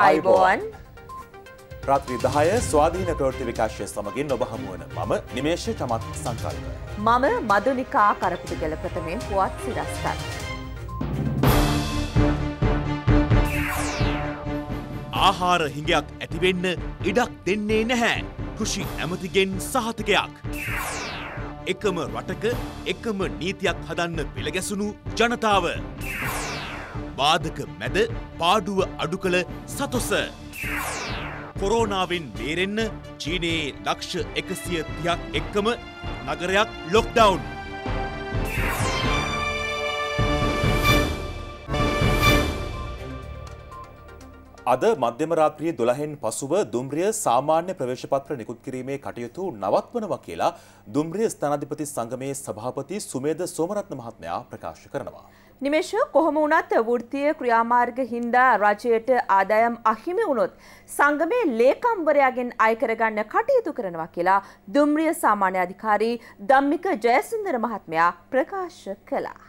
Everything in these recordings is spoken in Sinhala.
අයිබෝන් රාත්‍රී දහය ස්වාධීන ප්‍රෘති විකාශය සමගින් ඔබහමුවන මම නිමේශ චමත් සංකල්ප. මම මදුනිකා කරපුතු ගැල ප්‍රථමයෙන් පුවත් සිරස්තන්. ආහාර හිඟයක් ඇතිවෙන්න ඉඩක් දෙන්නේ නැහැ. කෘෂි ඇමතිගෙන් සහතකයක්. එකම රටක එකම නීතියක් හදන්න පෙළගැසුණු ජනතාව. බාධක මැද පාඩුව අඩු කළ සතුස. කොරෝනාවෙන් බේරෙන්න චීනයේ ලක්ෂ එකසිය තියක් එක්කම නගරයක් ලොක්ඩවුන්. අද මධ්‍යමරාත්‍රිය දොළහෙන් පසුව දුම්රිය සාමාන්‍ය ප්‍රවේශපත්‍ර නිකුත් කිරීමේ කටයුතු නවත්වනවා කියලා දුම්රිය ස්ථානාධිපති සංගමයේ සභාපති සුමේද සෝමරත්න මහත්මයා ප්‍රකාශ කරනවා. නිමේෂ කොහොම වුණත් වෘත්තීය ක්‍රියාමාර්ග හින්දා රජයට ආදායම් අහිමි වුණොත් සංගමේ ලේකම්වරයාගෙන් අය කරගන්න කටයුතු කරනවා කියලා දුම්රිය සාමාන්‍ය අධිකාරී ධම්මික ජයසුන්දර මහත්මයා ප්‍රකාශ කළා.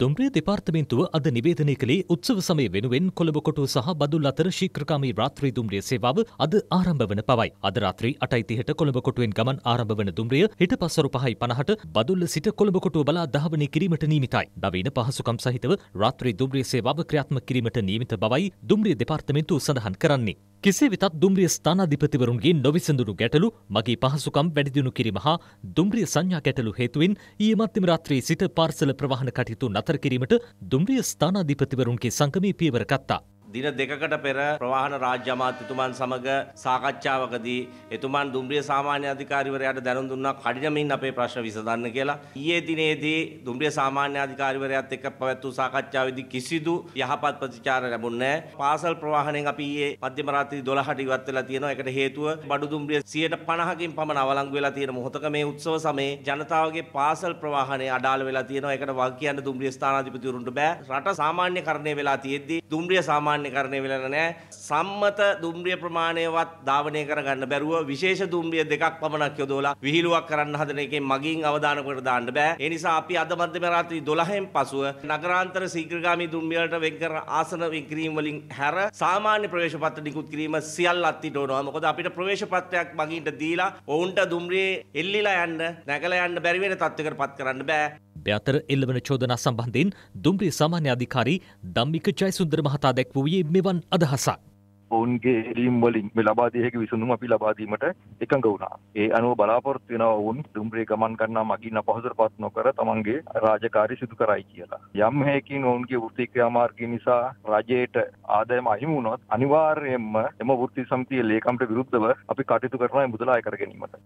දුම්රිය දෙපාර්තමේන්තුව අද නිවේදනය කළේ උත්සව සමය වෙනුවෙන් කොළඹ කොටුව සහ බදුල් අතර ශීක්‍රකාමී රාත්‍රී දුම්රිය සේවාව අද ආරම්භ වන පවයි. අද රාත්‍රී 8:30ට කොළඹ කොටුවෙන් ගමන් ආරම්භ වන දුම්රිය හිට පස්වරු 5:50ට බදුල්ල සිට කොළඹ කොටුව බලා ධාවනය කිරීමට නියමිතයි. නවීන පහසුකම් සහිතව රාත්‍රී දුම්රිය සේවාව ක්‍රියාත්මක කිරීමට නියමිත බවයි දුම්රිය දෙපාර්තමේන්තුව සඳහන් කරන්නේ. කෙසේ වෙතත් දුම්රිය ස්ථානාධිපතිවරුන්ගේ නොවිසඳුණු ගැටලු මගේ පහසුකම් වැඩිදියුණු කිරීම හා දුම්රිය සංඥා ගැටලු හේතුවෙන් ඊයේ මැදම රාත්‍රියේ සිට පාර්සල ප්‍රවාහන කටයුතු නතර කිරීමට දුම්රිය ස්ථානාධිපතිවරුන්ගේ සංගමයේ පියවර ගත්තා. දින දෙකකට පෙර ප්‍රවාහන රාජ්‍ය අමාත්‍යතුමන් සමග සාකච්ඡාවකදී එතුමන් දුම්රිය සාමාන්‍ය අධිකාරිවරයාට දැනුම් දුන්නා කඩිනමින් අපේ ප්‍රශ්න විසඳන්න කියලා. ඊයේ දිනේදී දුම්රිය සාමාන්‍ය අධිකාරිවරයාත් එක්ක පැවැත්වූ සාකච්ඡාවේදී කිසිදු යහපත් ප්‍රතිචාර ලැබුණේ නැහැ. පාසල් ප්‍රවාහණයෙන් අපි ඊයේ මධ්‍යම රාත්‍රී 12ට ඉවත් වෙලා තියෙනවා. ඒකට හේතුව බඩු දුම්රිය 150කින් පමණ අවලංගු වෙලා තියෙන මොහොතක මේ උත්සව සමයේ ජනතාවගේ පාසල් ප්‍රවාහණය අඩාල වෙලා තියෙනවා. ඒකට වග කියන්න දුම්රිය ස්ථානාධිපතිවරුන්ට බෑ. රට සාමාන්‍යකරණය වෙලා තියෙද්දී දුම්රිය සාමාන්‍ය සාමාන්‍යකරණය වෙලා නැහැ. සම්මත දුම්රිය ප්‍රමාණයවත් ධාවනය කරගන්න බැරුව විශේෂ දුම්රිය දෙකක් පමණක් යොදවලා විහිළුවක් කරන්න හදන එකෙන් මගින් අවධානකට දාන්න බෑ. ඒ නිසා අපි අද මැදම රාත්‍රී 12න් පසුව නගරාන්තර ශීඝ්‍රගාමී දුම්රිය වලට වෙන් කරන ආසන වික්‍රීම් වලින් හැර සාමාන්‍ය ප්‍රවේශ පත්‍ර නිකුත් කිරීම සියල්ල අත්හිටවනවා. මොකද අපිට ප්‍රවේශ පත්‍රයක් මගින්ට දීලා ඔවුන්ට දුම්රියේ එල්ලිලා යන්න නැගලා යන්න බැරි වෙන තත්ත්වයකට පත් කරන්න බෑ. අභ්‍යන්තර අතර එල්ලවන චෝදනා සම්බන්ධයෙන් දුම්රිය සාමාන්‍ය අධිකාරී ධම්මික ජයසුන්දර මහතා දැක්වූයේ මෙවන් අදහසක්. ඔවුන්ගේ එලීම් වලින් ලබාදයක විසඳුම් අපි ලබාදීමට එකඟ වුණා. ඒ අනුව බලාපොරොත්තු වෙන ඔවුන් දුම්රේ ගමන් කරන්නා මගින් අපහසුතාවක් නොකර තමන්ගේ රාජකාරී සිදු කරයි කියලා. යම් හේකින් ඔවුන්ගේ වෘත්ති ක්‍රියාමාර්ගය නිසා රජයට ආදායම අහිමි වුණොත් අනිවාර්යයෙන්ම එම වෘත්ති සමිතියේ ලේකම්ට විරුද්ධව අපි කටයුතු කරනවා මුදලාය කර ගැනීමට.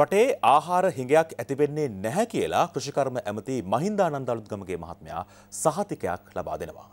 රටේ ආහාර හිඟයක් ඇතිවෙන්නේ නැහැ කියලා කෘෂිකර්ම ඇමති මහින්දානන්ද අලුත්ගමගේ මහත්මයා සහතිකයක් ලබා දෙනවා.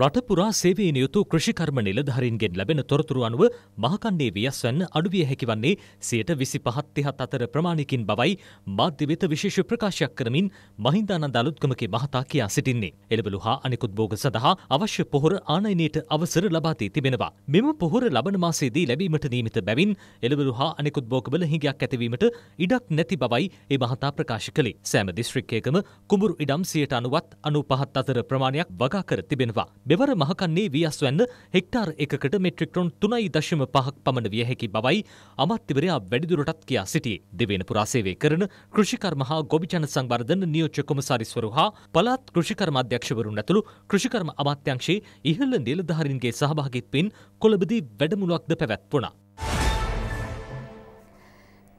රටපුරා සේවයෙන් යුතු කෘෂිකර්ම නිලධාරීන්ගෙන් ලැබෙන තොරතුරු අනුව මහකණ්ඩේ වියස්වන්න අඩුවිය හැකිවන්නේ සියයට විසි පහත් තිහත් අතර ප්‍රමාණිකින් බවයි මාධ්‍ය වෙත විශේෂ ප්‍රකාශයක් කරමින් මහින්දානන්ද අලුත්කමගේ මහතා කියා සිටින්නේ. එළවලු හා අනිකුත් භෝග සඳහා අවශ්‍ය පොහොර ආනයනයට අවසර ලබා දී තිබෙනවා. මෙම පොහොර ලබන මාසයේදී ලැබීමට නියමිත බැවින් එළවලු හා අනිකුත් භෝගවල හිඟයක් ඇතිවීමට ඉඩක් නැති බවයි ඒ මහතා ප්‍රකාශ කළේ. සෑම දිස්ත්‍රික්කයකම කුඹුරු ඉඩම් සියයට අනුවත් අනු පහත් අතර ප්‍රමාණයක් වගා කර තිබෙනවා. බෙවර මහකන්නේ වියස්වැන්න හෙක්ටාර් එකකට මෙට්‍රික් ටොන් 3.5ක් පමණ විය හැකි බවයි අමාත්‍යවරයා වැඩිදුරටත් කියා සිටියේ. දෙවේනපුරා සේවය කරන කෘෂිකර්ම හා ගොවිජන සංවර්ධන නියෝජ්‍ය කොමසාරිස්වරු හා පළාත් කෘෂිකර්ම අධ්‍යක්ෂවරුන් ඇතුළු කෘෂිකර්ම අමාත්‍යංශයේ ඉහළ නිලධාරීන්ගේ සහභාගීත්වයෙන් කොළඹදී වැඩමුළුවක්ද පැවැත්වුණා.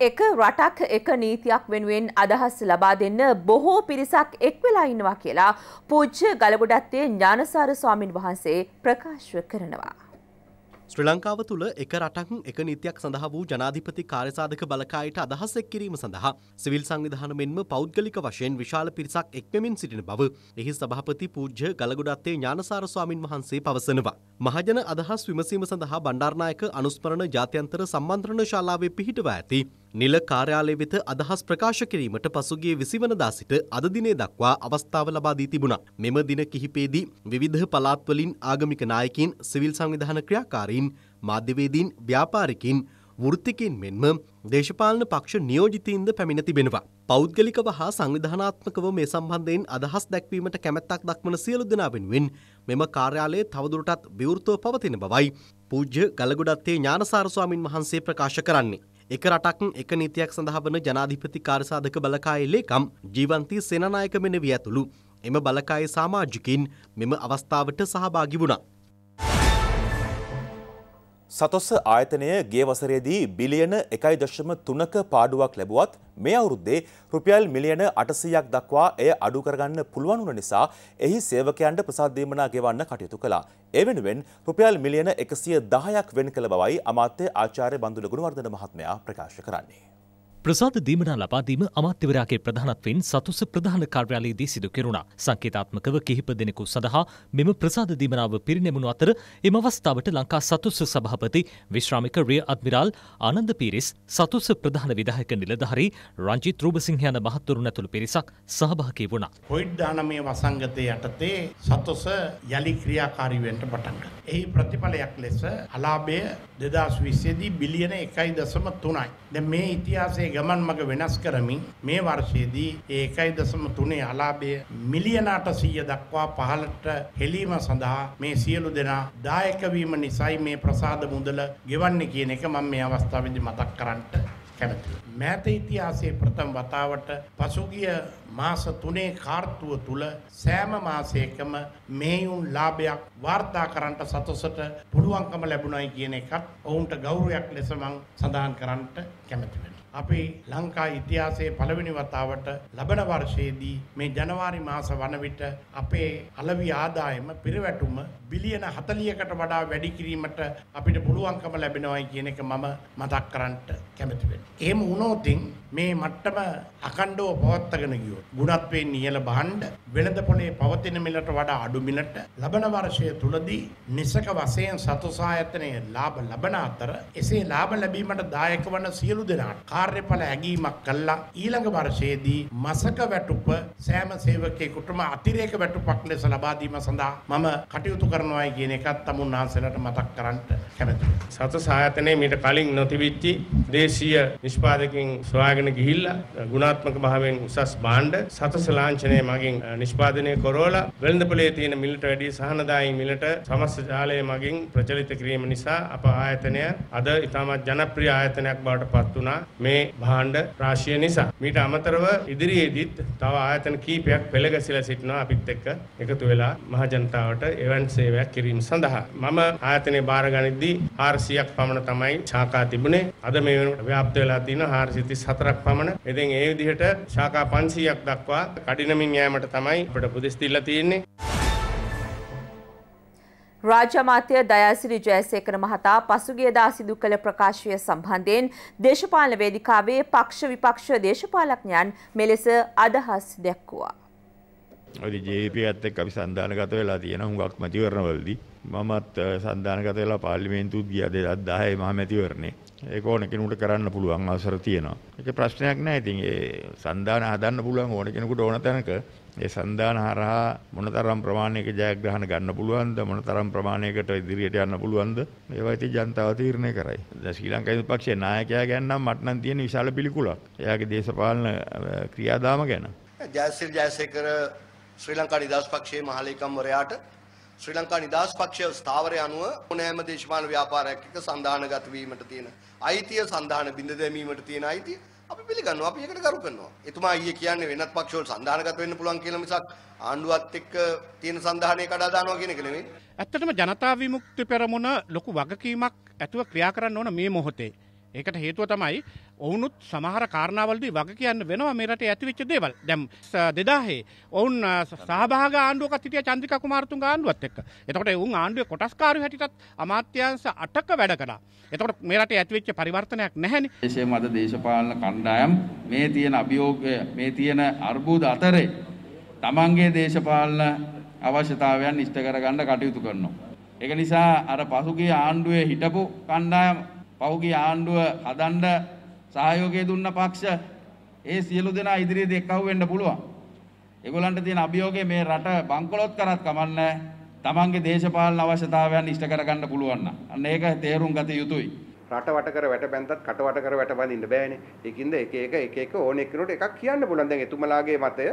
එක රටක් එක නීතියක් වෙනුවෙන් අදහස් ලබා දෙන්න බොහෝ පිරිසක් එක් වෙලා ඉන්නවා කියලා පූජ්‍ය ගලගොඩත්තේ ඥානසාර ස්වාමින් වහන්සේ ප්‍රකාශ කරනවා. ශ්‍රී ලංකාව තුළ එක රටක් එක නීතියක් සඳහා වූ ජනාධිපති කාර්යසාධක බලකායට අදහස් එක් කිරීම සඳහා සිවිල් සංවිධාන මෙන්ම පෞද්ගලික වශයෙන් විශාල පිරිසක් එක්වෙමින් සිටින බව එහි සභාපති පූජ්‍ය ගලගොඩත්තේ ඥානසාර ස්වාමින් වහන්සේ පවසනවා. මහජන අදහස් විමසීම සඳහා බණ්ඩාරනායක අනුස්මරණ ජාත්‍යන්තර සම්මන්ත්‍රණ ශාලාවේ පිහිටවා ඇති නිල කාර්යාලය වෙත අදහස් ප්‍රකාශ කිරීමට පසුගිය විසිවනදා සිට අද දිනේ දක්වා අවස්ථාව ලබා දී තිබුණා. මෙම දින කිහිපයේදී විවිධ පළාත්වලින් ආගමික නායකින්, සිවිල් සංවිධාන ක්‍රියාකාරීන්, මාධ්‍යවේදීන්, ව්‍යාපාරිකයින්, වෘත්තිකයින් මෙන්ම දේශපාලන පක්ෂ නියෝජිතීන්ද පැමිණ තිබෙනවා. පෞද්ගලිකව හා සංවිධානාත්මකව මේ සම්බන්ධයෙන් අදහස් දැක්වීමට කැමැත්තක් දක්වන සියලු දෙනා වෙනුවෙන් මෙම කාර්යාලයේ තවදුරටත් විවෘතව පවතින බවයි පූජ්‍ය ගලගොඩත්තේ ඥානසාර ස්වාමින් වහන්සේ ප්‍රකාශ කරන්නේ. එක රටක් එක නීතියක් සඳහා වන ජනාධිපති කාර්සාධක බලකායේ ලේකම් ජීවන්තී සේනනායක මෙන වී ඇතුළු එම බලකායේ සාමාජිකින් මෙම අවස්ථාවට සහභාගි වුණා. සතොස්ස ආයතනය ගේ වසරේදී බිලියන එකයි දශම තුනක පාඩුවක් ලැබුවත් මේ අවුරුද්දේ රුපියල් මිලියන අටසයක් දක්වා එය අඩුකරගන්න පුළුවන් වන නිසා එහි සේවකයන්ට ප්‍රසාධීමනා ගෙවන්න කටයුතු කළා. එවෙනුවෙන් රුපියල් මිලියන එකසිය දහයක් වෙන් කළ බවයි අමාත්‍ය ආචාර්ය බඳුල ගුණවර්ධන මහත්මයා ප්‍රකාශ කරන්නේ. ප්‍රසාද දීමනා ලබාදීම අමාත්‍යවරයාගේ ප්‍රධානත්වයෙන් සතුස ප්‍රධාන කාර්යාලයේදී සිදු කෙරුණා. සංකේතාත්මකව කිහිප දෙනෙකු සඳහා මෙම ප්‍රසාද දීමනාව පිරිනැමුණු අතර එම අවස්ථාවට ලංකා සතුස සභාපති විශ්‍රාමික රිය අද්මිරාල් ආනන්ද පීරිස් සතුස ප්‍රධාන විධායක නිලධාරී රංජිත් රූපසිංහ යන මහත්වරුන් ඇතුළු පිරිසක් සහභාගී වුණා. කොවිඩ් 19 වසංගතය යටතේ සතුස යලි ක්‍රියාකාරී වෙන්න පටන් ගත්තා. එහි ප්‍රතිඵලයක් ලෙස අලාභය 2020 දී බිලියන 1.3යි. දැන් මේ ඉතිහාසයේ ගමන් මඟ වෙනස් කරමින් මේ වර්ෂයේදී ඒ 1.3 අලාභය මිලියන 800 දක්වා පහළට හෙළීම සඳහා මේ සියලු දෙනා දායක වීම නිසායි මේ ප්‍රසාද මුදල ගෙවන්නේ කියන එක මම මේ අවස්ථාවේදී මතක් කරන්නට කැමතියි. මෑත ඉතිහාසයේ ප්‍රථම වතාවට පසුගිය මාස තුනේ කාර්තුව තුළ සෑම මාසයකම මේයුන් ලාභයක් වාර්තා කරන්නට සතසට පුළුවන්කම ලැබුණයි කියන එකත් ඔවුන්ට ගෞරවයක් ලෙස මං සඳහන් කරන්නට කැමති වෙනවා. අපි ලංකා ඉතිහාසයේ පළවෙනි වතාවට ලබන වර්ෂයේදී මේ ජනවාරි මාස වන විට අපේ අලවි ආදායම පිරවැටුම බිලියන 40කට වඩා වැඩි කිරීමට අපිට පුළුවන්කම ලැබෙනවායි කියන එක මම මතක් කරන්න කැමති වෙනවා. එහෙම වුණොත් මේ මට්ටම අකණ්ඩව පවත්වාගෙන ගියොත් ගුණත්වයෙන් ඉහළ භාණ්ඩ වෙළඳ පොලේ පවතින මිලට වඩා අඩු මිලට ලබන වර්ෂය තුලදී නිසක වශයෙන් සතු සායතනයේ ලාභ ලබන අතර එසේ ලාභ ලැබීමට දායක වන සියලු දෙනාට කාර්යඵල ඇගීමක් කළා ඊළඟ වර්ෂයේදී මසක වැටුප සෑම සේවකයෙකුටම අතිරේක වැටුපක් ලෙස ලබා දීම සඳහා මම කටයුතු කරනවායි කියන එකත් තමුන් ආන්සලට මතක් කරන්න කැමැතියි. සතු සායතනයේ මීට කලින් නොතිබිච්ච දේශීය නිෂ්පාදකයන් සොයාගෙන ගිහිල්ලා ගුණ ගුණාත්මක භාවයෙන් උසස් භාණ්ඩ සතස ලාංඡනය මගින් නිෂ්පාදනය කරවලා වෙළඳපොලේ තියෙන මිලට වැඩි සහනදායි මිලට සමස්ත ජාලය මගින් ප්‍රචලිත කිරීම නිසා අප ආයතනය අද ඉතාමත් ජනප්‍රිය ආයතනයක් බවට පත් වුණා මේ භාණ්ඩ රාශිය නිසා. මීට අමතරව ඉදිරියේදීත් තව ආයතන කීපයක් පෙළගැසිලා සිටිනවා අපිත් එක්ක එකතු වෙලා මහජනතාවට එවන් සේවයක් කිරීම සඳහා. මම ආයතනය භාර ගනිද්දී 400ක් පමණ තමයි ශාකා තිබුණේ. අද මේ වෙනකොට ව්‍යාප්ත වෙලා තියෙන 434ක් පමණ. ඉතින් ඒ විදිහට ශාකා 500ක් දක්වා කඩිනමින් යෑමට තමයි අපිට උපදෙස් දීලා තියෙන්නේ. රාජ්‍ය අමාත්‍ය දයාසිරි ජයසේකර මහතා පසුගියදා සිදු කළ ප්‍රකාශය සම්බන්ධයෙන් දේශපාලන වේදිකාවේ පක්ෂ විපක්ෂ දේශපාලඥයන් මෙලෙස අදහස් දැක්වුවා. ඔය ජේපීත් එක්ක අපි සම්දානගත වෙලා තියෙන හුඟක් මැතිවරණවලදී මමත් සන්ධානගත වෙලා පාර්ලිමේන්තුවත් ගියා 2010 මහමැතිවරණේ. ඒක ඕන කෙනෙකුට කරන්න පුළුවන් අවසර තියෙනවා. ඒක ප්‍රශ්නයක් නෑ. ඉතින් ඒ සන්ධාන හදන්න පුළුවන් ඕන කෙනෙකුට ඕන තැනක ඒ සන්ධාන හරහා මොනතරම් ප්‍රමාණයක ජයග්‍රහණ ගන්න පුළුවන්ද මොනතරම් ප්‍රමාණයකට ඉදිරියට යන්න පුළුවන්ද ඒවා ඉතින් ජනතාව තීරණය කරයි. දැන් ශ්‍රී ලංකා විපක්ෂයේ නායකයා ගැන නම් මට නම් තියෙන විශාල පිළිකුලක්. එයාගේ දේශපාලන ක්‍රියාදාම ගැන. ජයසිරි ජයසේකර ශ්‍රී ලංකා නිදහස් පක්ෂයේ මහලේකම්වරයාට ශ්‍රී ලංකා නිදහස් පක්ෂය ස්ථාවරය අනුව ඕනෑම දේශපාලන ව්‍යාපාරයක් එක්ක සඳහනගත වීමට තියෙන අයිතිය සඳහන බිඳ දැමීමට තියෙන අයිතිය අපි පිළිගන්නවා අපි ඒකට ගරු කරනවා. එතුමා ඊයේ කියන්නේ වෙනත් පක්ෂවල සඳහනගත වෙන්න පුළුවන් කියලා මිසක් ආණ්ඩුවත් එක්ක තියෙන සඳහනේ කඩා දානවා කියන එක නෙමෙයි. ඇත්තටම ජනතා විමුක්ති පෙරමුණ ලොකු වගකීමක් ඇතුව ක්‍රියා කරන්න ඕන මේ මොහොතේ. ඒකට හේතුව තමයි ඔවුනුත් සමහර කාරණාවලදී වග කියන්න වෙනවා මේ රටේ ඇතිවෙච්ච දේවල්. දැන් 2000 ඔවුන් සහභාග ආණ්ඩුවක සිටිය චන්ද්‍රික කුමාරතුංග ආණ්ඩුවත් එක්ක. එතකොට ඔවුන් ආණ්ඩුවේ කොටස්කාරයෝ හැටියටත් අමාත්‍යාංශ 8ක වැඩ කළා. එතකොට මේ රටේ ඇතිවෙච්ච පරිවර්තනයක් නැහැනේ. එසේම අද දේශපාලන කණ්ඩායම් මේ තියෙන අභියෝගය මේ තියෙන අර්බුද අතරේ තමන්ගේ දේශපාලන අවශ්‍යතාවයන් ඉෂ්ට කරගන්න කටයුතු කරනවා. ඒක නිසා අර පසුගිය ආණ්ඩුවේ හිටපු කණ්ඩායම් පෞගේ ආණ්ඩුව හදන්න සහයෝගය දුන්න පක්ෂ ඒ සියලු දෙනා ඉදිරියේදී එක්කහුව වෙන්න පුළුවන්. ඒගොල්ලන්ට තියෙන අභියෝගය මේ රට බංකොලොත් කරත් කමන්නේ තමන්ගේ දේශපාලන අවශ්‍යතාවයන් ඉෂ්ට කරගන්න පුළුවන් අන්න ඒක තේරුම් ගත යුතුයි. රට වට කර වැට බැන්දත් කට වට කර වැට බඳින්න බෑනේ. ඒකින්ද එක එක එක එක ඕන එක්කිනුට එකක් කියන්න පුළුවන්. දැන් එතුමලාගේ මතය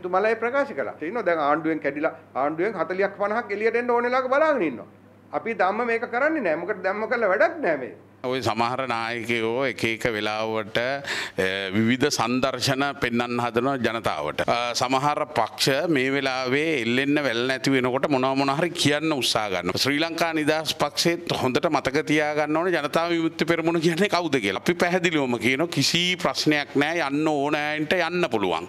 එතුමලා ඒ ප්‍රකාශ කළා. තේිනවද? දැන් ආණ්ඩුවෙන් කැඩිලා ආණ්ඩුවෙන් 40ක් 50ක් එළියට එන්න ඕනෙලාක බලාගෙන ඉන්නවා. අපි ධම්ම මේක කරන්නේ නැහැ. මොකද ධම්ම කළා වැඩක් නැහැ මේ. ඔය සමහර නායකයෝ එක එක වෙලාවට විවිධ සංදර්ශන පෙන්වන්න හදනවා ජනතාවට. සමහර පක්ෂ මේ වෙලාවේ එල්ලෙන්න වැල් නැති වෙනකොට මොනවා මොනවා හරි කියන්න උත්සාහ ගන්නවා. ශ්‍රී ලංකා නිදහස් පක්ෂෙත් හොඳට මතක තියාගන්න ඕනේ ජනතාව විමුක්ති පෙරමුණ කියන්නේ කවුද කියලා. අපි පැහැදිලිවම කියනවා කිසි ප්‍රශ්නයක් නැහැ යන්න ඕනෑන්ට යන්න පුළුවන්.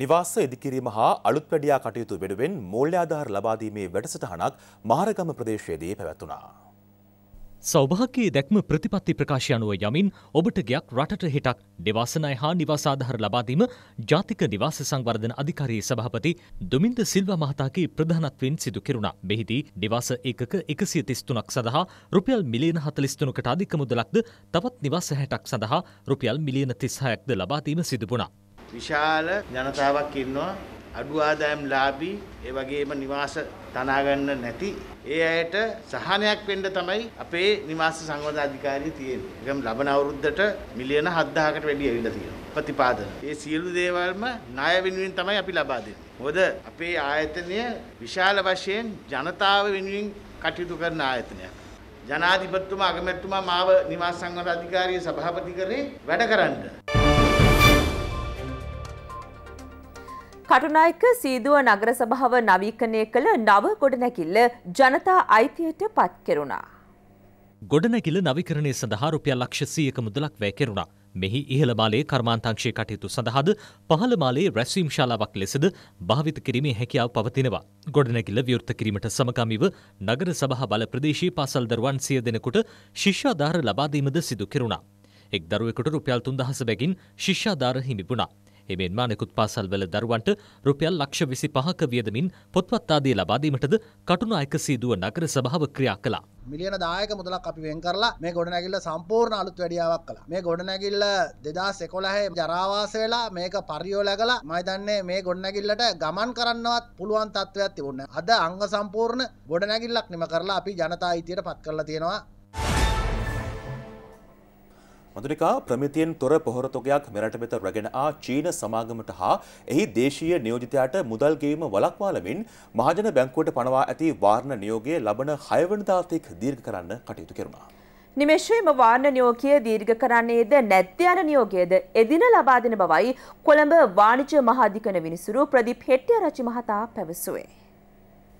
නිවාස ඉදිකිරීම හා අලුත් වැඩියා කටයුතු වෙනුවෙන් මූල්‍ය ආධාර ලබාදීමේ වැඩසටහනක් මහරගම ප්‍රදේශයේදී පැවැත්වුණා. සෞභාග්‍යයේ දැක්ම ප්‍රතිපත්ති ප්‍රකාශ අනුව යමින් ඔබට ගයක් රටට හිටක් නිවාසනය හා නිවාසාධාර ලබාදීම ජාතික නිවාස සංවර්ධන අධිකාරී සභාපති දුමින්ද සිල්වා මහතාගේ ප්‍රධානත්වයෙන් සිදු කෙරුණා. මෙහිදී නිවාස ඒකක 133ක් සඳහා රුපියල් මිලියන 43කට අධික මුදලක්ද තවත් නිවාස 60ක් සඳහා රුපියල් මිලියන 36ක්ද ලබා දීම සිදු වුණා. විශාල ජනතාවක් ඉන්නවා අඩු ආදායම් ලාභී ඒ වගේම නිවාස තනා ගන්න නැති ඒ අයට සහනයක් වෙන්න තමයි අපේ නිවාස සංවර්ධන අධිකාරිය තියෙන්නේ. ඒකම ලබන අවුරුද්දට මිලියන 7000කට වැඩි ඇවිල්ලා තියෙනවා. ප්‍රතිපාදන. ඒ සියලු දේවල්ම ණය වෙනුවෙන් තමයි අපි ලබා දෙන්නේ. මොකද අපේ ආයතනය විශාල වශයෙන් ජනතාව වෙනුවෙන් කටයුතු කරන ආයතනයක්. ජනාධිපතිතුමා අගමැතිතුමා මාව නිවාස සංවර්ධන අධිකාරිය සභාපති කරේ වැඩ කරන්නේ. කටුනායක සීදුව නගර සභාව නවීකරණය කළ නව ගොඩනැකිල්ල ජනතා අයිතියට පත් කෙරුණා. ගොඩනැකිල නවිකරණය සඳහා රුපියල් ලක්ෂ සීයක මුදලක් වැය කෙරුණා. මෙහි ඉහළ මාලයේ කර්මාන්තංශයේ කටයුතු සඳහාද පහළ මාලයේ රැස්වීම් ශාලාවක් ලෙසද භාවිත කිරීමේ හැකියාව පවතිනවා. ගොඩනැගිල්ල විවෘත කිරීමට සමගාමීව නගර සභා බල ප්‍රදේශීය පාසල් දරුවන් සිය දෙනෙකුට ශිෂ්‍යාධාර ලබා දීමද සිදු කෙරුණා. එක් දරුවෙකුට රුපියල් 3000 බැගින් ශිෂ්‍යාධාර හිමිවුණා. එමෙන්ම අනෙකුත් පාසල්වල දරුවන්ට රුපියල් ලක්ෂ විසි පහක වියදමින් පොත්වත්තාදී ලබාදීමටද කටුණු අයකසීදුව නගර සභාව ක්‍රියා කළා. මිලියන දායක මුදලක් අපි වෙන් කරලා මේ ගොඩනැගිල්ල සම්පූර්ණ අලුත් වැඩියාවක් කළා. මේ ගොඩනැගිල්ල 2011 ජරාවාස වෙලා මේක පරියෝලගලා මම දන්නේ මේ ගොඩනැගිල්ලට ගමන් කරන්නවත් පුළුවන් තත්ත්වයක් තිබුණා. අද අංග සම්පූර්ණ ගොඩනැගිල්ලක් නිම කරලා අපි ජනතා ඊතියට පත් කරලා තියෙනවා. මදුනිකා ප්‍රමිතියෙන් තොර පොහොරතොගයක් මෙරට වෙත රැගෙන ආ චීන සමාගමට හා එහි දේශීය නියෝජිතයාට මුදල් ගෙවීම වළක්වාලමින් මහජන බැංකුවට පනවා ඇති වාරණ නියෝගය ලබන 6 වෙනිදා තෙක් දීර්ඝ කරන්න කටයුතු කෙරුණා. නිමේෂයේම වාරණ නියෝගය දීර්ඝ කරන්නේද නැත්ද යන නියෝගයද එදින ලබා දෙන බවයි කොළඹ වාණිජ්‍ය මහාධිකරණ විනිසුරු ප්‍රදීප් හෙට්ටිආරච්චි මහතා පැවසුවේ.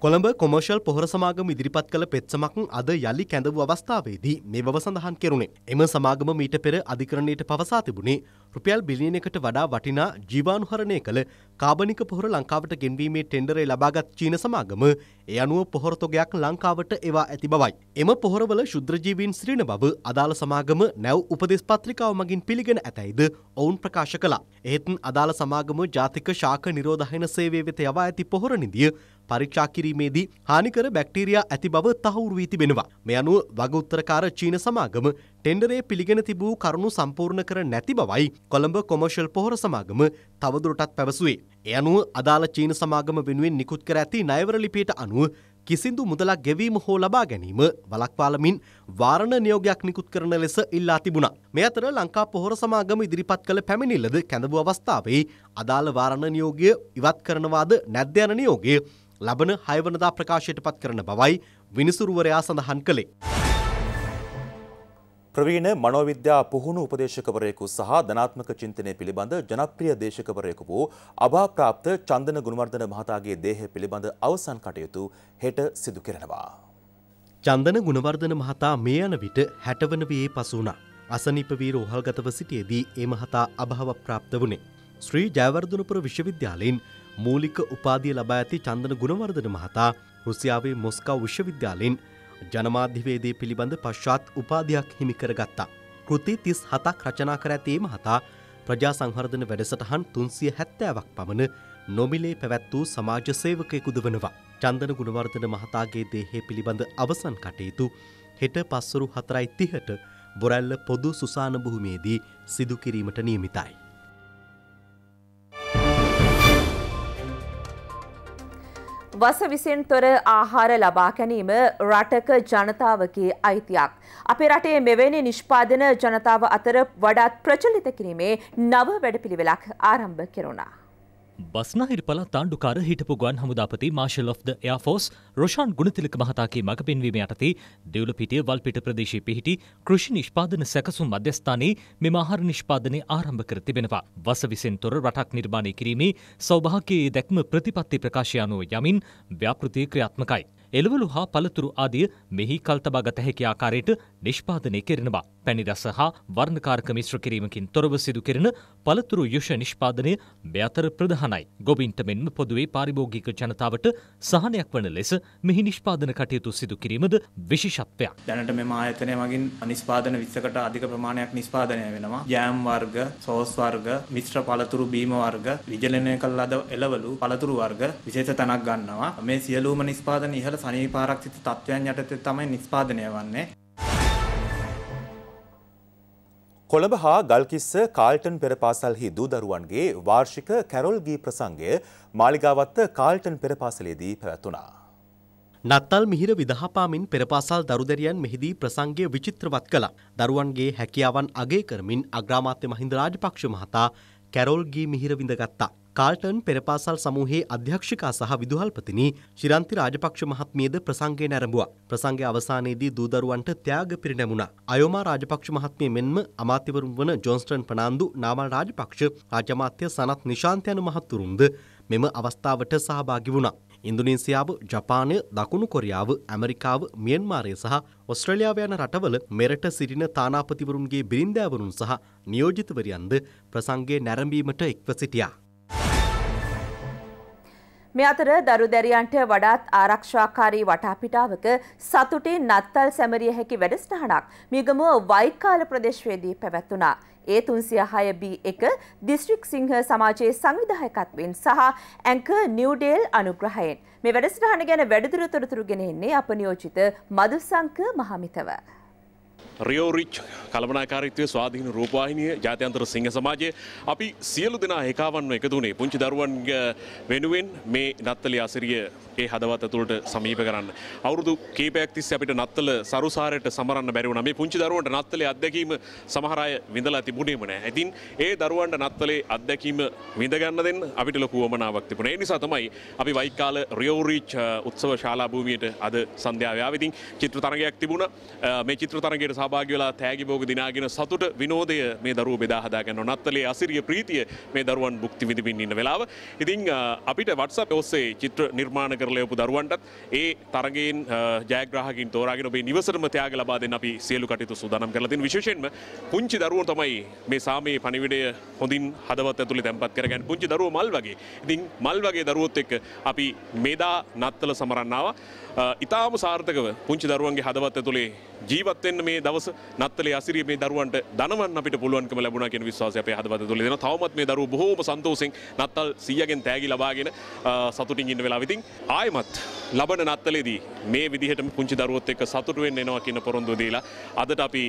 කොළඹ කොමර්ශල් පොහොර සමාගම ඉදිරිපත් කළ පෙත්සමක් අද යළි කැඳවූ අවස්ථාවේදී මේ බව සඳහන් කෙරුණේ. එම සමාගම මීට පෙර අධිකරණයට පවසා තිබුණේ රුපියල් බිලියනකට වඩා වටිනා ජීවානුහරණය කළ කාබනික පොහොර ලංකාවට ගෙන්වීමේ ටෙන්ඩරේ ලබාගත් චීන සමාගම ඒ අනුව පොහොර තොගයක් ලංකාවට එවා ඇති බවයි. එම පොහොරවල ශුද්‍රජීවීන් සිටින බව අදාළ සමාගම නැව් උපදෙස් පත්‍රිකාව මගින් පිළිගෙන ඇතැයිද ඔවුන් ප්‍රකාශ කළා. එහෙත් අදාළ සමාගම ජාතික ශාක නිරෝධහන සේවය වෙත යවා ඇති පොහොර නිදිය පරීක්ෂා කිරීමේදී හානිකර බැක්ටීරියා ඇති බව තහවුරු වී තිබෙනවා. මේ අනුව වගඋත්තරකාර චීන සමාගම ටෙන්ඩරේ පිළිගෙන තිබූ කරුණු සම්පූර්ණ කර නැති බවයි කොළඹ කොමර්ෂල් පොහොර සමාගම තවදුරටත් පැවසුවේ. ඒ අනුව අදාළ චීන සමාගම වෙනුවෙන් නිකුත් කර ඇති ණයවර ලිපියට අනුව කිසිදු මුදලක් ගෙවීම හෝ ලබා ගැනීම වලක්වාලමින් වාරණ නියෝගයක් නිකුත් කරන ලෙස ඉල්ලා තිබුණා. මේ අතර ලංකා පොහොර සමාගම ඉදිරිපත් කළ පැමිණිල්ලද කැඳවූ අවස්ථාවේ අදාළ වාරණ නියෝගය ඉවත් කරනවාද නැද්ද යන නියෝගය ලබන හයවනදා ප්‍රකාශයට පත් කරන බවයි විනිසුරුවරයා සඳහන් කළේ. ප්‍රවීණ මනෝවිද්‍යා පුහුණු උපදේශකවරයෙකු සහ ධනාත්මක චින්තනය පිළිබඳ ජනප්‍රිය දේශකවරයෙකු වූ අභාප්‍රාප්ත චන්දන ගුණවර්ධන මහතාගේ දේහය පිළිබඳ අවසන් කටයුතු හෙට සිදු කරනවා. චන්දන ගුණවර්ධන මහතා මේ යන විට හැටවන වයේ පසුනා. අසනිප වී රෝහල්ගතව සිටියේදී ඒ මහතා අභාව ප්‍රාප්ත වුණේ. ශ්‍රී ජයවර්ධනපුර විශ්වවිද්‍යාලයෙන් මූලික උපාධිය ලබා ඇති චන්දන ගුණවර්ධන මහතා රුසියාවේ මොස්කව් විශ්වවිද්‍යාලෙන් ජනමාධ්‍යවේදේ පිළිබඳ පශ්චාත් උපාධයක් හිමි කරගත්තා. කෘති තිස් හතක් රචනා කර ඇතේ මහතා ප්‍රජා සංහර්ධන වැඩසටහන් තුන්සිය හැත්තෑවක් පමණ නොමිලේ පැවැත් වූ සමාජ සේවකයකුද වනවා. චන්දන ගුණවර්ධන මහතාගේ දේහේ පිළිබඳ අවසන් කටයුතු හෙට පස්සරු හතරයි තිහට බොරැල්ල පොදු සුසාන භූමියේදී සිදුකිරීමට නියමිතයි. වස විසින් තොර ආහාර ලබා ගැනීම රටක ජනතාවගේ අයිතියක්. අපේ රටේ මෙවැනි නිෂ්පාදන ජනතාව අතර වඩාත් ප්‍රචලිත කිරීමේ නව වැඩපිළිවෙලක් ආරම්භ කෙරුණා. බස්නහිර පළත් තාණ්ඩුකාර හිටපු ගුවන් හමුදාපති මාශල් of the Air Force Roshan Gunathilaka මහතාගේ මඟ පින්වීම යටතේ දෙව්ලපිටිය වල්පිට ප්‍රදේශයේ පිහිටි කෘෂි නිෂ්පාදන සැකසුම් මධ්‍යස්ථානයේ මෙම ආහාර නිෂ්පාදනය ආරම්භ කර තිබෙනවා. වස විසින් තොර රටක් නිර්මාණය කිරීමේ සෞභාග්‍යයේ දැක්ම ප්‍රතිපත්ති ප්‍රකාශය අනුව යමින් ව්‍යාපෘතිය ක්‍රියාත්මකයි. එළවලු හා පළතුරු ආදිය මෙහි කල්තබා ගත හැකි ආකාරයට නිෂ්පාදනය කෙරෙනවා. පැණි රස හා වර්ණකාරක මිශ්‍ර කිරීමකින් තොරව සිදු කෙරෙන පළතුරු යුෂ නිෂ්පාදනය මෙතර ප්‍රධානයි. ගොබින්ට මෙන්ම පොදුවේ පාරිභෝගික ජනතාවට සහනයක් වන ලෙස මෙහි නිෂ්පාදන කටයුතු සිදු කිරීමද විශේෂත්වයක්. දැනට මෙම ආයතනය මගින් නිෂ්පාදන 20කට අධික ප්‍රමාණයක් නිෂ්පාදනය වෙනවා. ජෑම් වර්ග, සෝස් වර්ග, මිශ්‍ර පළතුරු බීම වර්ග, විජලනය කළ ලද එළවලු පළතුරු වර්ග විශේෂ තැනක් ගන්නවා. මේ සියලුම නිෂ්පාදන ඉහළ සනීපාරක්ෂිත තත්ත්වයන් යටතේ තමයි නිෂ්පාදනය වන්නේ. කොළඹ හා ගල්කිස්ස කාල්ටන් පෙරපාසල්හි දූ දරුවන්ගේ වාර්ෂික කැරොල්ගී ප්‍රසංගය මාලිගාවත්ත කාල්ටන් පෙරපාසලේදී පැවැත්වනා. නත්තල් මිහිර විදහපාමින් පෙරපාසල් දරුදැරියන් මෙහිදී ප්‍රසංගය විචිත්‍රවත් කළ දරුවන්ගේ හැකියාවන් අගේ කරමින් අග්‍රාමාත්‍ය මහින්ද රාජපක්ෂ මහතා කැරොල්ගී මිහිර විඳගත්තා. කාල්ටන් පෙරපාසල් සමූහයේ අධ්‍යක්ෂිකා සහ විදුහල්පතිනි ශිරන්ති රාජපක්ෂ මහත්මියද ප්‍රසංගය නැරඹුවා. ප්‍රසංගය අවසානයේදී දූදරුවන්ට ත්‍යාග පිරිනැමුණා. අයෝමා රාජපක්ෂ මහත්මිය මෙන්ම අමාත්‍යවරුන් වන ජොන්ස්ටන් ප්‍රනාන්දු නාමල් රාජපක්ෂ රාජමාත්‍ය සනත් නිශාන්ත යන මහත්තුරුන්ද මෙම අවස්ථාවට සහභාගි වුණා. ඉන්දුනීසියාව, ජපානය, දකුණු කොරියාව, ඇමරිකාව, මියන්මාරය සහ ඔස්ට්‍රලියාව යන රටවල මෙරට සිටින තානාපතිවරුන්ගේ බිරින්දෑවරුන් සහ නියෝජිතවරයන්ද ප්‍රසංගයේ නැරඹීමට එක්ව සිටියා. මේ අතර දරු දැරියන්ට වඩාත් ආරක්ෂාකාරී වටාපිටාවක සතුටින් නත්තල් සැමරිය හැකි වැඩසටහනක් මිගමුව වයිකාල ප්‍රදේශවේදී පැවැත්වුණා. ඒ තුන්සිය හය B එක දිස්ත්‍රික් සිංහ සමාජයේ සංවිධායකත්වෙන් සහ ඇංක නිව්ඩේල් අනුග්‍රහයෙන්. මේ වැඩසටහන ගැන වැඩදුර තොරතුරු ගෙනෙන්නේ අප නියෝජිත මදුසංක මහමිතව. රියෝරිච් කළමනාකාරිත්වය ස්වාධීන රූපවාහිනය ජාත්‍යන්තර සිංහ සමාජය අපි සියලු දෙනා ඒකාවන්ව එකතුනේ පුංචි දරුවන් වෙනුවෙන් මේ නත්තලි අසිරිය ඒ හදවත් ඇතුළට සමීප කරන්න. අවුරුදු කීපයක් තිස්සේ අපිට නත්තල සරුසාරයට සමරන්න බැරි වුණා. මේ පුංචි දරුවන්ට නත්තලේ අත්දැකීම සමහර අය විඳලා තිබුණේම නැහැ. ඉතින් ඒ දරුවන්ට නත්තලේ අත්දැකීම විඳ ගන්න දෙන්න අපිට ලොකු වමනාවක් තිබුණා. ඒ නිසා තමයි අපි වයිකාල රියෝරිච් උත්සව ශාලා භූමියට අද සන්ධ්‍යාවේ ආවේ. ඉතින් චිත්‍ර තරගයක් තිබුණා. මේ චිත්‍ර තරගයේ මේකට සහභාගී වෙලා තෑගි භෝග දිනාගෙන සතුට විනෝදය මේ දරුවෝ බෙදා හදා ගන්නවා. නත්තලේ අසිරිය ප්‍රීතිය මේ දරුවන් භුක්ති විඳින්න ඉන්න වෙලාව. ඉතින් අපිට WhatsApp ඔස්සේ චිත්‍ර නිර්මාණ කරලා යපු දරුවන්ටත් ඒ තරගයෙන් ජයග්‍රාහකින් තෝරාගෙන ඔබේ නිවසටම ත්‍යාග ලබා දෙන්න අපි සියලු කටයුතු සූදානම් කරලා තියෙන විශේෂයෙන්ම පුංචි දරුවෝ තමයි මේ සාමයේ පණිවිඩය හොඳින් හදවත් ඇතුලේ තැම්පත් කරගන්න පුංචි දරුවෝ මල් වගේ. ඉතින් මල් වගේ දරුවොත් එක්ක අපි මේදා නත්තල සමරන්නාව. ඉතාම සාර්ථකව පුංචි දරුවන්ගේ හදවත් ඇතුලේ ජීවත් වෙන්න මේ දවස් නත්තලේ අසිරිය මේ දරුවන්ට දනවන්න අපිට පුළුවන්කම ලැබුණා කියන විශ්වාසය අපේ හදවත තුළ දෙනවා. තවමත් මේ දරුවෝ බොහෝම සන්තෝෂෙන් නත්තල් 100ගෙන් තෑගි ලබාගෙන සතුටින් ඉන්න වෙලාව ඉතින් ආයෙමත් ලබන නත්තලේදී මේ විදිහටම පුංචි දරුවොත් එක්ක සතුටු වෙන්න එනවා කියන පොරොන්දුව දීලා අදට අපි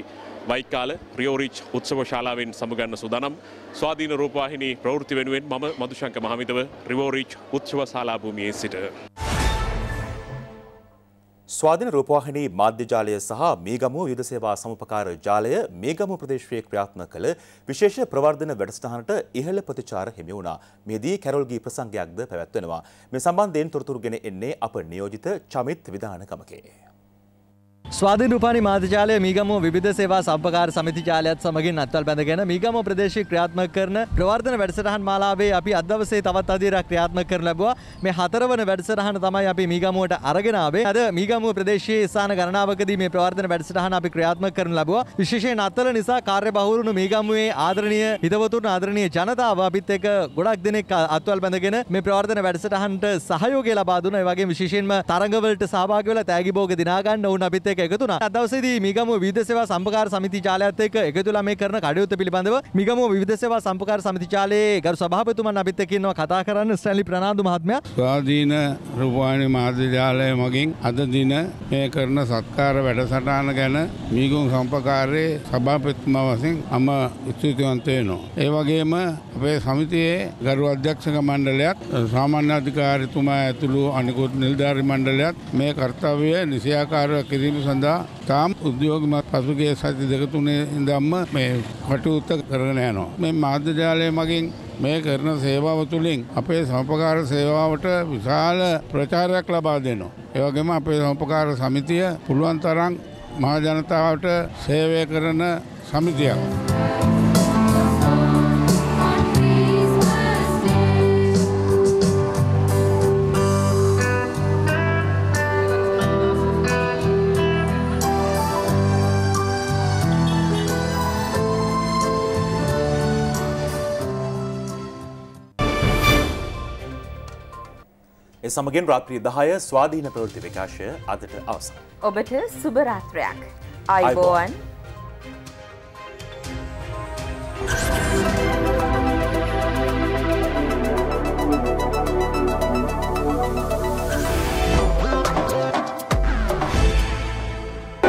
වයිකාල ප්‍රියෝරිච් උත්සව ශාලාවෙන් සමගන්න සුදනම් ස්වාධීන රූපවාහිනී ප්‍රවෘත්ති වෙනුවෙන් මම මදුශංක මහමිතව රිවෝරිච් උත්සව ශාලාභූමියේ සිට ස්වාධන රූපවාහිනී මාධ්‍යජාලය සහ මේගමුව යුද සේවා සමුපකාර ජාලය මේගමුව ප්‍රදේශයේ ක්‍රියාත්ම කළ විශේෂ ප්‍රවර්ධන වැඩසටහනට ඉහළ ප්‍රතිචාර හිමි වුණා. මෙදී කැරොල්ගී ප්‍රසංගයක්ද පැවැත්වෙනවා. මේ සම්බන්ධයෙන් තොරතුරු ගෙන එන්නේ අප නියෝජිත චමිත් විධානකමකේ. ස්වාධී රූපානි මාධ්‍යජාලය මීගමුව විධ සේවා සම්පකාර සමිති ජාලයත් සමගින් අත්වල් බැඳගෙන මීගම ප්‍රදේශ ක්‍රියාත්ම කරන ප්‍රවර්ධන වැඩසටහන් මාලාවේ අපි අදවසේ තවත් අදීර ක්‍රියාත්ම කර ලැබවා මේ හතරවන වැඩසටහන තමයි අපි මීගමුවට අරගෙනාවේ අද මීගමුව ප්‍රදේශයේ ස්ථාන ගණනාවකදී මේ ප්‍රවර්ධන වැඩසටහන අපි ක්‍රියාත්ම කරන ලැබවා විශේෂයෙන් අත්තල නිසා කාර්ය බහුරුණු මීගමුවේ ආදරණීය හිතවතුන් ආදරණීය ජනතාව අපිත් එක්ක ගොඩක් දෙනෙක් අත්වල් බැඳගෙන මේ ප්‍රවර්ධන වැඩසටහනට සහයෝගය ලබා දුන්නා ඒ වගේම විශේෂයෙන්ම තරඟවලට සහභාගී වෙලා තෑගි භෝග දිනා ගන්න වුණ අපිත් සේවයට එකතුනා. අද දවසේදී මිගමුව විවිධ සේවා සම්පකාර සමිති ජාලයත් එක්ක එකතුලා මේ කරන කටයුත්ත පිළිබඳව මිගමුව විවිධ සේවා සම්පකාර සමිති ජාලයේ ගරු සභාපතිතුමන් අපිත් එක්ක ඉන්නවා කතා කරන්න ස්ටැන්ලි ප්‍රනාන්දු මහත්මයා. ස්වාධීන රූපවාහිනී මාධ්‍ය ජාලය මගින් අද දින මේ කරන සත්කාර වැඩසටහන ගැන මිගමුව සම්පකාරයේ සභාපතිතුමා වශයෙන් මම ස්තුතිවන්ත වෙනවා. ඒ වගේම අපේ සමිතියේ ගරු අධ්‍යක්ෂක මණ්ඩලයත් සාමාන්‍ය අධිකාරිතුමා ඇතුළු අනිකුත් නිලධාරි මණ්ඩලයත් මේ කර්තව්‍ය නිසියාකාරව කිරීම සඳහා තාම උද්‍යෝගමත් පසුගේ සති දෙක තුනේ ඉඳන්ම මේ කටයුත්ත කරගෙන යනවා. මේ මාධ්‍ය ජාලය මගින් මේ කරන සේවාව තුළින් අපේ සමපකාර සේවාවට විශාල ප්‍රචාරයක් ලබා දෙනවා. ඒ වගේම අපේ සමපකාර සමිතිය පුළුවන් තරම් මහජනතාවට සේවය කරන සමිතියක්. සමගෙන් රාත්‍රී දහය ස්වාධීන ප්‍රවෘති විකාශය අදට අවසන්. ඔබට සුභරාත්‍රයක් අයිබෝවන්. Thank you.